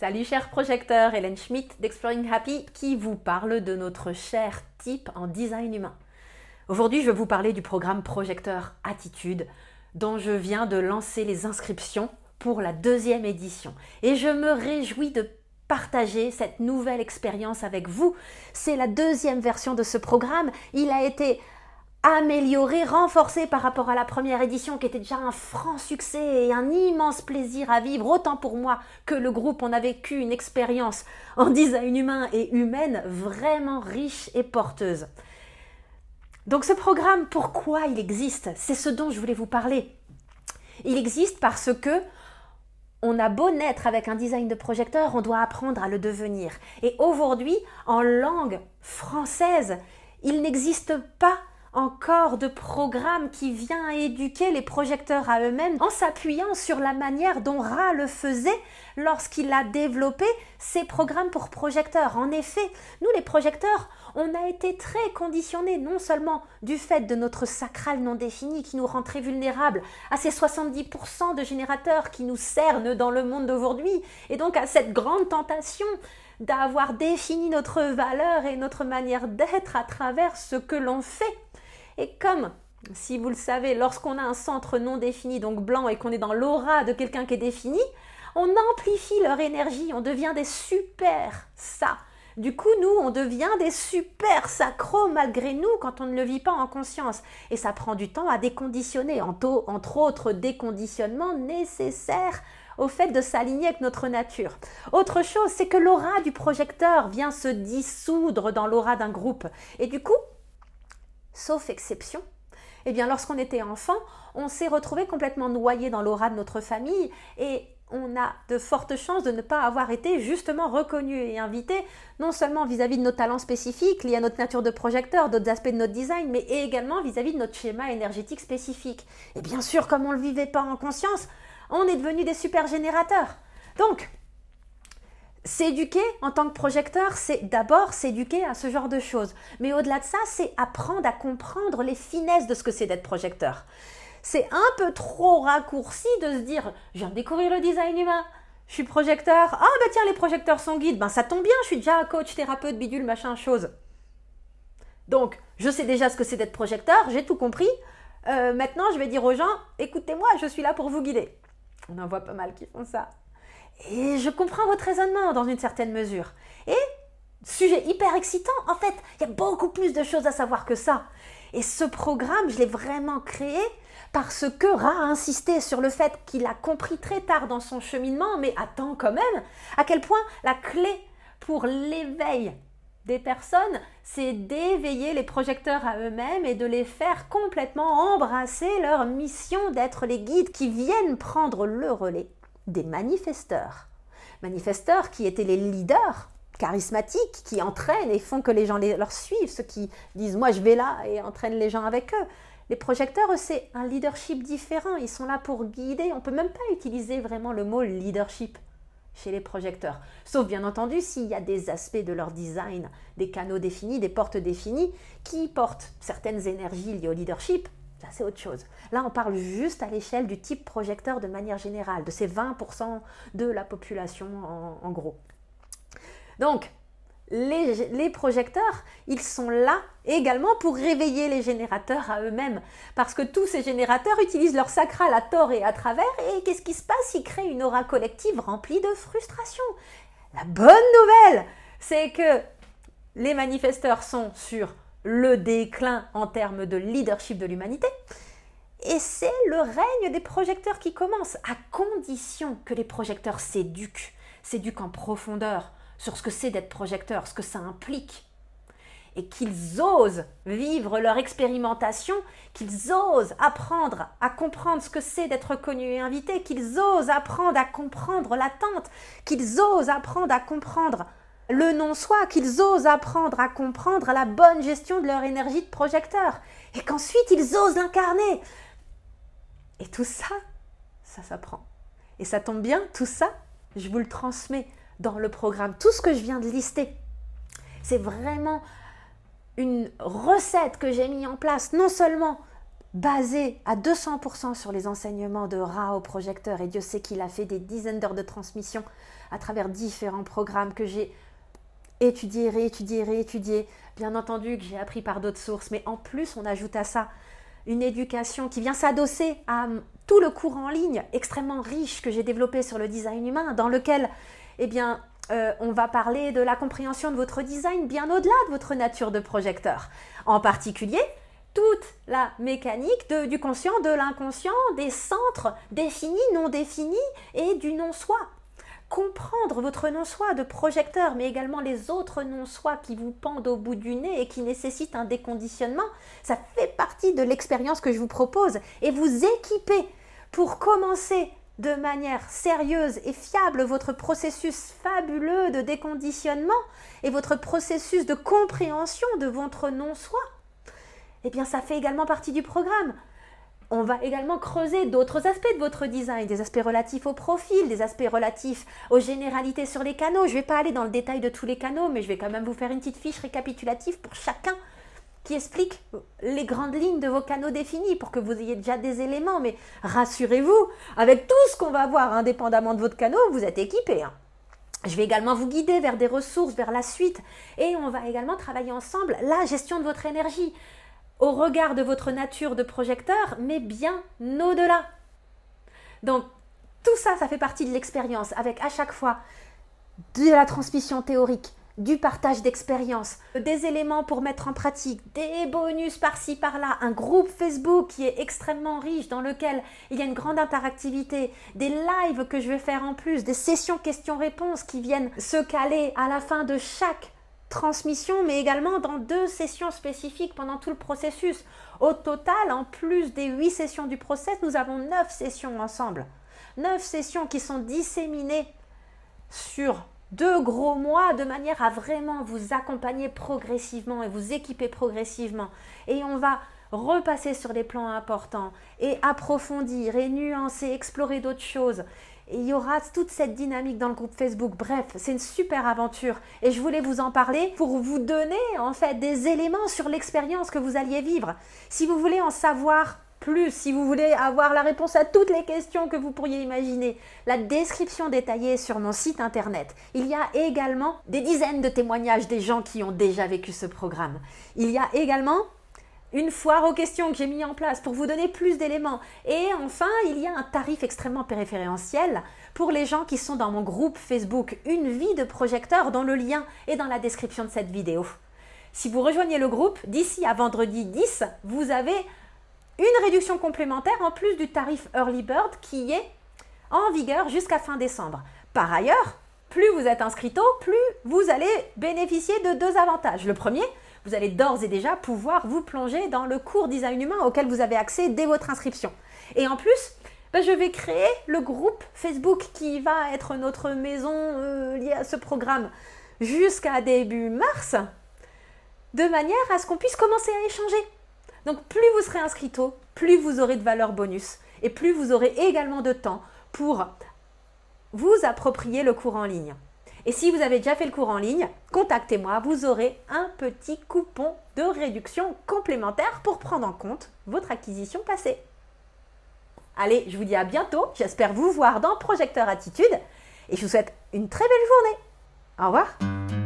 Salut chers projecteurs, Hélène Schmidt d'Exploring Happy qui vous parle de notre cher type en design humain. Aujourd'hui, je vais vous parler du programme Projecteur Attitude dont je viens de lancer les inscriptions pour la deuxième édition. Et je me réjouis de partager cette nouvelle expérience avec vous. C'est la deuxième version de ce programme. Il a été amélioré, renforcé par rapport à la première édition qui était déjà un franc succès et un immense plaisir à vivre, autant pour moi que le groupe, on a vécu une expérience en design humain et humaine vraiment riche et porteuse. Donc ce programme, pourquoi il existe C'est ce dont je voulais vous parler. Il existe parce que on a beau naître avec un design de projecteur, on doit apprendre à le devenir. Et aujourd'hui, en langue française, il n'existe pas encore de programme qui vient éduquer les projecteurs à eux-mêmes en s'appuyant sur la manière dont Ra le faisait lorsqu'il a développé ses programmes pour projecteurs. En effet, nous les projecteurs, on a été très conditionnés non seulement du fait de notre sacral non défini qui nous rend très vulnérables à ces 70% de générateurs qui nous cernent dans le monde d'aujourd'hui et donc à cette grande tentation d'avoir défini notre valeur et notre manière d'être à travers ce que l'on fait et comme si vous le savez, lorsqu'on a un centre non défini, donc blanc, et qu'on est dans l'aura de quelqu'un qui est défini, on amplifie leur énergie, on devient des super ça. Du coup, nous, on devient des super sacros malgré nous quand on ne le vit pas en conscience. Et ça prend du temps à déconditionner, entre autres déconditionnement nécessaire au fait de s'aligner avec notre nature. Autre chose, c'est que l'aura du projecteur vient se dissoudre dans l'aura d'un groupe. Et du coup, sauf exception, eh bien lorsqu'on était enfant, on s'est retrouvé complètement noyé dans l'aura de notre famille et on a de fortes chances de ne pas avoir été justement reconnu et invité, non seulement vis-à-vis de nos talents spécifiques liés à notre nature de projecteur, d'autres aspects de notre design, mais également vis-à-vis de notre schéma énergétique spécifique. Et bien sûr, comme on ne le vivait pas en conscience, on est devenu des super générateurs. Donc, S'éduquer en tant que projecteur, c'est d'abord s'éduquer à ce genre de choses. Mais au-delà de ça, c'est apprendre à comprendre les finesses de ce que c'est d'être projecteur. C'est un peu trop raccourci de se dire je viens de découvrir le design humain, je suis projecteur, ah ben tiens les projecteurs sont guides, ben ça tombe bien, je suis déjà coach, thérapeute, bidule, machin, chose. Donc je sais déjà ce que c'est d'être projecteur, j'ai tout compris. Euh, maintenant je vais dire aux gens écoutez-moi, je suis là pour vous guider. On en voit pas mal qui font ça. Et je comprends votre raisonnement dans une certaine mesure. Et, sujet hyper excitant, en fait, il y a beaucoup plus de choses à savoir que ça. Et ce programme, je l'ai vraiment créé parce que Ra a insisté sur le fait qu'il a compris très tard dans son cheminement, mais attend quand même, à quel point la clé pour l'éveil des personnes, c'est d'éveiller les projecteurs à eux-mêmes et de les faire complètement embrasser leur mission d'être les guides qui viennent prendre le relais des manifesteurs. Manifesteurs qui étaient les leaders charismatiques, qui entraînent et font que les gens les, leur suivent, ceux qui disent moi je vais là et entraînent les gens avec eux. Les projecteurs, c'est un leadership différent, ils sont là pour guider, on peut même pas utiliser vraiment le mot leadership chez les projecteurs. Sauf bien entendu s'il y a des aspects de leur design, des canaux définis, des portes définies, qui portent certaines énergies liées au leadership, c'est autre chose. Là, on parle juste à l'échelle du type projecteur de manière générale, de ces 20% de la population en, gros. Donc, les, les, projecteurs, ils sont là également pour réveiller les générateurs à eux-mêmes. Parce que tous ces générateurs utilisent leur sacral à tort et à travers. Et qu'est-ce qui se passe Ils créent une aura collective remplie de frustration. La bonne nouvelle, c'est que les manifesteurs sont sur le déclin en termes de leadership de l'humanité. Et c'est le règne des projecteurs qui commence, à condition que les projecteurs s'éduquent, s'éduquent en profondeur sur ce que c'est d'être projecteur, ce que ça implique, et qu'ils osent vivre leur expérimentation, qu'ils osent apprendre à comprendre ce que c'est d'être connu et invité, qu'ils osent apprendre à comprendre l'attente, qu'ils osent apprendre à comprendre le non-soi, qu'ils osent apprendre à comprendre la bonne gestion de leur énergie de projecteur, et qu'ensuite ils osent l'incarner. Et tout ça, ça s'apprend. Et ça tombe bien, tout ça, je vous le transmets dans le programme. Tout ce que je viens de lister, c'est vraiment une recette que j'ai mise en place, non seulement basée à 200% sur les enseignements de Ra au projecteur, et Dieu sait qu'il a fait des dizaines d'heures de transmission à travers différents programmes que j'ai étudier, réétudier, réétudier. Bien entendu que j'ai appris par d'autres sources, mais en plus on ajoute à ça une éducation qui vient s'adosser à hum, tout le cours en ligne extrêmement riche que j'ai développé sur le design humain, dans lequel, eh bien, euh, on va parler de la compréhension de votre design bien au-delà de votre nature de projecteur. En particulier, toute la mécanique du conscient, de l'inconscient, des centres définis, non définis et du non-soi comprendre votre non-soi de projecteur, mais également les autres non-soi qui vous pendent au bout du nez et qui nécessitent un déconditionnement, ça fait partie de l'expérience que je vous propose et vous équiper pour commencer de manière sérieuse et fiable votre processus fabuleux de déconditionnement et votre processus de compréhension de votre non-soi. Eh bien, ça fait également partie du programme. On va également creuser d'autres aspects de votre design, des aspects relatifs au profil, des aspects relatifs aux généralités sur les canaux. Je ne vais pas aller dans le détail de tous les canaux, mais je vais quand même vous faire une petite fiche récapitulative pour chacun qui explique les grandes lignes de vos canaux définis pour que vous ayez déjà des éléments. Mais rassurez-vous, avec tout ce qu'on va voir indépendamment de votre canot, vous êtes équipé. Hein. Je vais également vous guider vers des ressources, vers la suite. Et on va également travailler ensemble la gestion de votre énergie au regard de votre nature de projecteur, mais bien au-delà. Donc tout ça, ça fait partie de l'expérience, avec à chaque fois de la transmission théorique, du partage d'expériences, des éléments pour mettre en pratique, des bonus par-ci par-là, un groupe Facebook qui est extrêmement riche dans lequel il y a une grande interactivité, des lives que je vais faire en plus, des sessions questions-réponses qui viennent se caler à la fin de chaque transmission, mais également dans deux sessions spécifiques pendant tout le processus. Au total, en plus des huit sessions du process, nous avons neuf sessions ensemble. Neuf sessions qui sont disséminées sur deux gros mois de manière à vraiment vous accompagner progressivement et vous équiper progressivement. Et on va repasser sur des plans importants et approfondir et nuancer, explorer d'autres choses. il y aura toute cette dynamique dans le groupe Facebook. Bref, c'est une super aventure et je voulais vous en parler pour vous donner en fait des éléments sur l'expérience que vous alliez vivre. Si vous voulez en savoir plus, si vous voulez avoir la réponse à toutes les questions que vous pourriez imaginer, la description détaillée sur mon site internet. Il y a également des dizaines de témoignages des gens qui ont déjà vécu ce programme. Il y a également une foire aux questions que j'ai mis en place pour vous donner plus d'éléments. Et enfin, il y a un tarif extrêmement préférentiel pour les gens qui sont dans mon groupe Facebook Une vie de projecteur dont le lien est dans la description de cette vidéo. Si vous rejoignez le groupe, d'ici à vendredi 10, vous avez une réduction complémentaire en plus du tarif Early Bird qui est en vigueur jusqu'à fin décembre. Par ailleurs, plus vous êtes inscrit tôt, plus vous allez bénéficier de deux avantages. Le premier, vous allez d'ores et déjà pouvoir vous plonger dans le cours design humain auquel vous avez accès dès votre inscription. Et en plus, bah, je vais créer le groupe Facebook qui va être notre maison euh, liée à ce programme jusqu'à début mars, de manière à ce qu'on puisse commencer à échanger. Donc plus vous serez inscrit tôt, plus vous aurez de valeur bonus et plus vous aurez également de temps pour vous approprier le cours en ligne. Et si vous avez déjà fait le cours en ligne, contactez-moi, vous aurez un petit coupon de réduction complémentaire pour prendre en compte votre acquisition passée. Allez, je vous dis à bientôt, j'espère vous voir dans Projecteur Attitude et je vous souhaite une très belle journée. Au revoir.